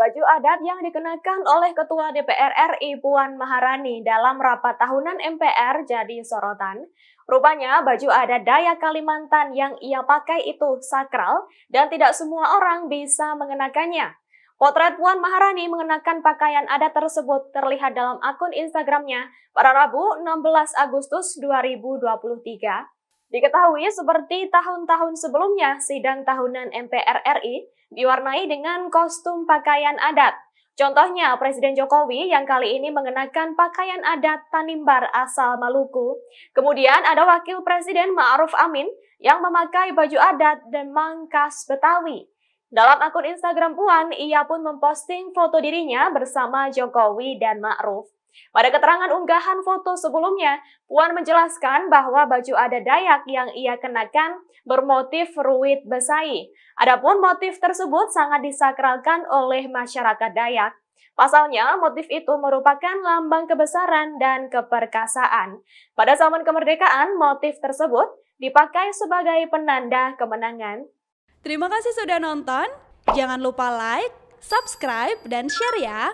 Baju adat yang dikenakan oleh Ketua DPR RI Puan Maharani dalam rapat tahunan MPR jadi sorotan. Rupanya baju adat Dayak Kalimantan yang ia pakai itu sakral dan tidak semua orang bisa mengenakannya. Potret Puan Maharani mengenakan pakaian adat tersebut terlihat dalam akun Instagramnya pada Rabu 16 Agustus 2023 Diketahui seperti tahun-tahun sebelumnya, sidang tahunan MPR RI diwarnai dengan kostum pakaian adat. Contohnya, Presiden Jokowi yang kali ini mengenakan pakaian adat Tanimbar asal Maluku. Kemudian ada Wakil Presiden Ma'ruf Amin yang memakai baju adat dan mangkas Betawi. Dalam akun Instagram Puan, ia pun memposting foto dirinya bersama Jokowi dan Ma'ruf. Pada keterangan unggahan foto sebelumnya, Puan menjelaskan bahwa baju adat Dayak yang ia kenakan bermotif ruwit besai. Adapun motif tersebut sangat disakralkan oleh masyarakat Dayak. Pasalnya, motif itu merupakan lambang kebesaran dan keperkasaan. Pada zaman kemerdekaan, motif tersebut dipakai sebagai penanda kemenangan. Terima kasih sudah nonton. Jangan lupa like, subscribe, dan share ya.